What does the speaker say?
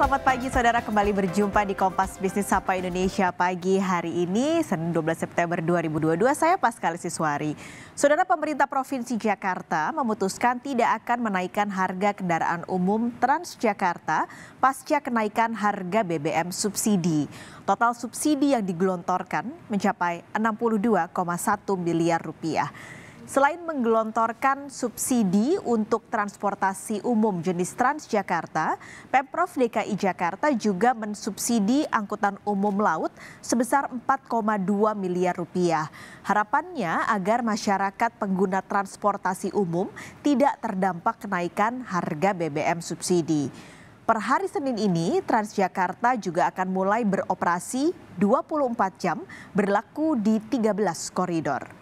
selamat pagi saudara kembali berjumpa di Kompas Bisnis Sapa Indonesia pagi hari ini Senin 12 September 2022 saya Pascal Siswari. Saudara pemerintah Provinsi Jakarta memutuskan tidak akan menaikkan harga kendaraan umum Transjakarta pasca kenaikan harga BBM subsidi. Total subsidi yang digelontorkan mencapai 62,1 miliar rupiah. Selain menggelontorkan subsidi untuk transportasi umum jenis Transjakarta, Pemprov DKI Jakarta juga mensubsidi angkutan umum laut sebesar 4,2 miliar rupiah. Harapannya agar masyarakat pengguna transportasi umum tidak terdampak kenaikan harga BBM subsidi. Per hari Senin ini, Transjakarta juga akan mulai beroperasi 24 jam berlaku di 13 koridor.